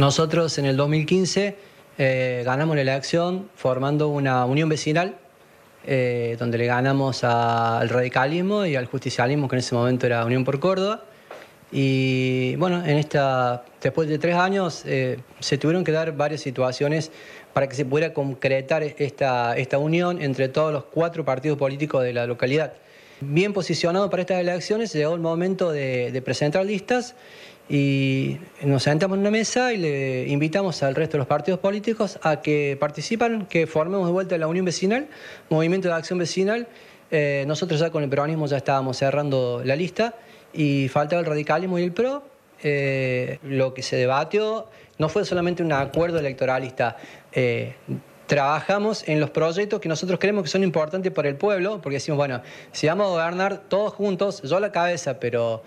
Nosotros en el 2015 eh, ganamos la elección formando una unión vecinal eh, donde le ganamos al radicalismo y al justicialismo, que en ese momento era Unión por Córdoba. Y bueno, en esta, después de tres años eh, se tuvieron que dar varias situaciones para que se pudiera concretar esta, esta unión entre todos los cuatro partidos políticos de la localidad. Bien posicionado para estas elecciones, llegó el momento de, de presentar listas y nos sentamos en una mesa y le invitamos al resto de los partidos políticos a que participan, que formemos de vuelta la Unión Vecinal, Movimiento de Acción Vecinal. Eh, nosotros ya con el peronismo ya estábamos cerrando la lista y faltaba el radicalismo y el PRO. Eh, lo que se debatió no fue solamente un acuerdo electoralista. Eh, trabajamos en los proyectos que nosotros creemos que son importantes para el pueblo, porque decimos, bueno, si vamos a gobernar todos juntos, yo a la cabeza, pero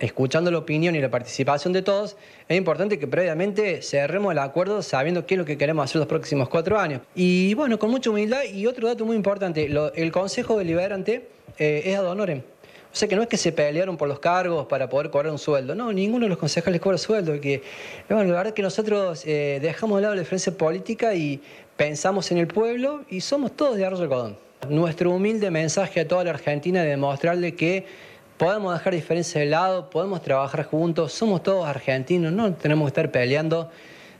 escuchando la opinión y la participación de todos, es importante que previamente cerremos el acuerdo sabiendo qué es lo que queremos hacer los próximos cuatro años. Y bueno, con mucha humildad y otro dato muy importante, el Consejo Deliberante eh, es ad honorem. O sea que no es que se pelearon por los cargos para poder cobrar un sueldo. No, ninguno de los concejales cobra sueldo. Que eh, bueno, la verdad es que nosotros eh, dejamos de lado la diferencia política y pensamos en el pueblo y somos todos de Arroyo Codón. Nuestro humilde mensaje a toda la Argentina es demostrarle que podemos dejar diferencias de lado, podemos trabajar juntos, somos todos argentinos, no tenemos que estar peleando.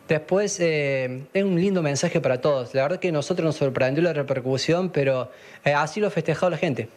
Después eh, es un lindo mensaje para todos. La verdad que a nosotros nos sorprendió la repercusión, pero eh, así lo festejado la gente.